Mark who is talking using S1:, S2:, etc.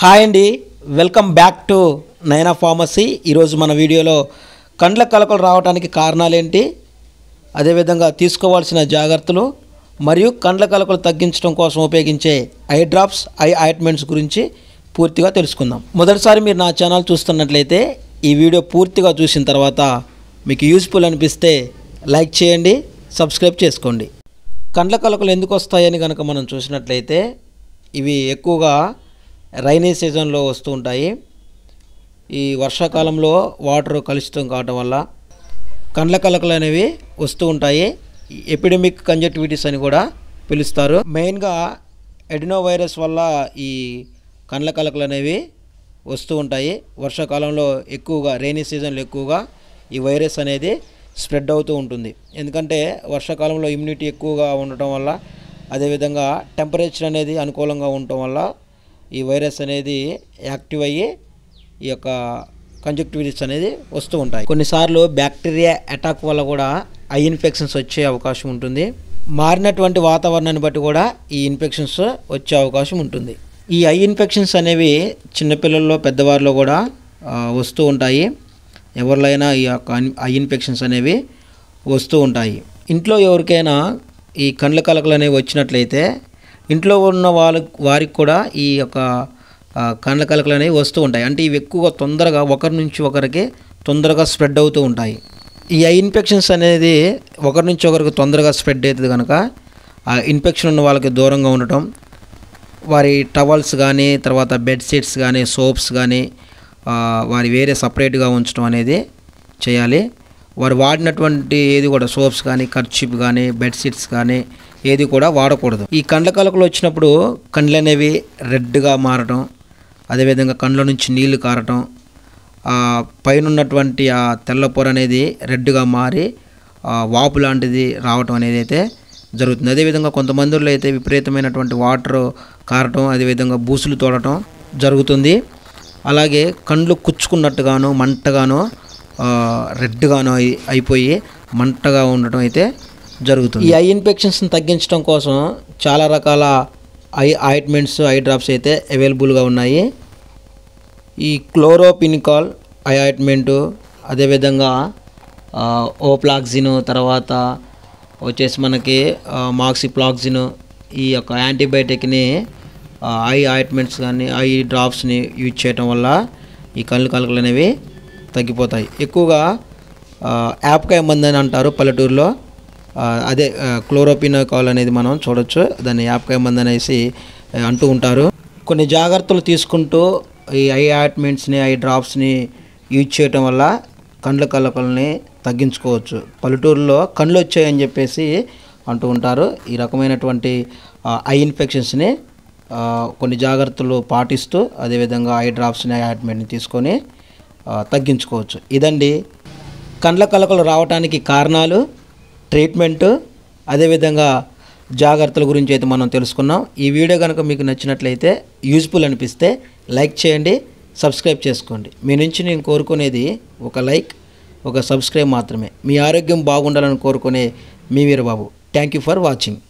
S1: hi అండి welcome back to Naina pharmacy ఈరోజు మన వీడియోలో కండ్ల కలకలు రావడానికి కారణాలేంటి అదేవిధంగా తీసుకోవాల్సిన జాగ్రత్తలు మరియు కండ్ల కలకలు తగ్గించడం కోసం ఉపయోగించే ఐ డ్రాప్స్ ఐ ఆయింట్మెంట్స్ గురించి పూర్తిగా తెలుసుకుందాం మొదటిసారి మీరు నా ఛానల్ చూస్తున్నట్లయితే ఈ వీడియో పూర్తిగా చూసిన తర్వాత మీకు యూస్ఫుల్ అనిపిస్తే లైక్ చేయండి సబ్స్క్రైబ్ చేసుకోండి కండ్ల కలకలు ఎందుకు వస్తాయని కనుక మనం చూసినట్లయితే ఇవి ఎక్కువగా రైనీ సీజన్లో వస్తూ ఉంటాయి ఈ వర్షాకాలంలో వాటర్ కలుషితం కావటం వల్ల కండ్ల కలకలు అనేవి వస్తూ ఉంటాయి ఎపిడమిక్ కంజక్టివిటీస్ అని కూడా పిలుస్తారు మెయిన్గా ఎడినో వైరస్ వల్ల ఈ కండ్ల కలకలు అనేవి వస్తూ ఉంటాయి వర్షాకాలంలో ఎక్కువగా రైనీ సీజన్లో ఎక్కువగా ఈ వైరస్ అనేది స్ప్రెడ్ అవుతూ ఉంటుంది ఎందుకంటే వర్షాకాలంలో ఇమ్యూనిటీ ఎక్కువగా ఉండటం వల్ల అదేవిధంగా టెంపరేచర్ అనేది అనుకూలంగా ఉండటం వల్ల ఈ వైరస్ అనేది యాక్టివ్ అయ్యి ఈ యొక్క కంజక్టివిటీస్ అనేది వస్తూ ఉంటాయి కొన్నిసార్లు బ్యాక్టీరియా అటాక్ వల్ల కూడా ఐ ఇన్ఫెక్షన్స్ వచ్చే అవకాశం ఉంటుంది మారినటువంటి వాతావరణాన్ని బట్టి కూడా ఈ ఇన్ఫెక్షన్స్ వచ్చే అవకాశం ఉంటుంది ఈ ఐ ఇన్ఫెక్షన్స్ అనేవి చిన్నపిల్లల్లో పెద్దవారిలో కూడా వస్తూ ఉంటాయి ఎవరిలైనా ఈ యొక్క ఐ ఇన్ఫెక్షన్స్ అనేవి వస్తూ ఉంటాయి ఇంట్లో ఎవరికైనా ఈ కండ్ల కలకలు అనేవి వచ్చినట్లయితే ఇంట్లో ఉన్న వాళ్ళ వారికి కూడా ఈ యొక్క కండ్ల కలకలు అనేవి వస్తూ ఉంటాయి అంటే ఇవి ఎక్కువగా తొందరగా ఒకరి నుంచి ఒకరికి తొందరగా స్ప్రెడ్ అవుతూ ఉంటాయి ఈ ఐ ఇన్ఫెక్షన్స్ అనేది ఒకరి నుంచి ఒకరికి తొందరగా స్ప్రెడ్ అవుతుంది కనుక ఆ ఇన్ఫెక్షన్ ఉన్న వాళ్ళకి దూరంగా ఉండటం వారి టవల్స్ కానీ తర్వాత బెడ్షీట్స్ కానీ సోప్స్ కానీ వారి వేరే సపరేట్గా ఉంచడం అనేది చేయాలి వారు వాడినటువంటి ఏది కూడా సోప్స్ కానీ కర్చిప్ కానీ బెడ్షీట్స్ కానీ ఏది కూడా వాడకూడదు ఈ కండ్ల కలకలు వచ్చినప్పుడు కండ్లు అనేవి రెడ్గా మారటం అదేవిధంగా కండ్ల నుంచి నీళ్లు కారటం పైన ఉన్నటువంటి ఆ తెల్ల పొర అనేది రెడ్గా మారి వాపు లాంటిది రావటం అనేది అయితే జరుగుతుంది అదేవిధంగా కొంతమందిలో అయితే విపరీతమైనటువంటి వాటర్ కారటం అదేవిధంగా బూసులు తోడటం జరుగుతుంది అలాగే కండ్లు కుచ్చుకున్నట్టుగాను మంటగాను రెడ్గాను అయిపోయి మంటగా ఉండటం అయితే జరుగుతుంది ఈ ఐ ఇన్ఫెక్షన్స్ని తగ్గించడం కోసం చాలా రకాల ఐ ఆయింట్మెంట్స్ ఐ డ్రాప్స్ అయితే అవైలబుల్గా ఉన్నాయి ఈ క్లోరోపినికాల్ ఐ ఆయింట్మెంటు అదేవిధంగా ఓప్లాక్జిన్ తర్వాత వచ్చేసి మనకి మాక్సిప్లాక్జిన్ ఈ యొక్క యాంటీబయాటిక్ని ఐ ఆయింట్మెంట్స్ కానీ ఐ డ్రాప్స్ని యూజ్ చేయటం వల్ల ఈ కళ్ళు కలకలు అనేవి తగ్గిపోతాయి ఎక్కువగా యాప్కాయ మందు అని అంటారు పల్లెటూరులో అదే క్లోరోపినోకాల్ అనేది మనం చూడొచ్చు దాన్ని యాప్కాయ మందు అనేసి అంటూ ఉంటారు కొన్ని జాగ్రత్తలు తీసుకుంటూ ఈ ఐ ఆయింట్మెంట్స్ని ఐ డ్రాప్స్ని యూజ్ చేయటం వల్ల కండ్ల కలకల్ని తగ్గించుకోవచ్చు పల్లెటూరులో కళ్ళు వచ్చాయని చెప్పేసి అంటూ ఉంటారు ఈ రకమైనటువంటి ఐ ఇన్ఫెక్షన్స్ని కొన్ని జాగ్రత్తలు పాటిస్తూ అదేవిధంగా ఐ డ్రాప్స్ని ఐ ఆయింట్మెంట్ని తీసుకొని తగ్గించుకోవచ్చు ఇదండి కండ్ల కలకలు రావటానికి కారణాలు ట్రీట్మెంటు అదేవిధంగా జాగ్రత్తల గురించి అయితే మనం తెలుసుకున్నాం ఈ వీడియో కనుక మీకు నచ్చినట్లయితే యూజ్ఫుల్ అనిపిస్తే లైక్ చేయండి సబ్స్క్రైబ్ చేసుకోండి మీ నుంచి నేను కోరుకునేది ఒక లైక్ ఒక సబ్స్క్రైబ్ మాత్రమే మీ ఆరోగ్యం బాగుండాలని కోరుకునే మీ Veerababu thank you for watching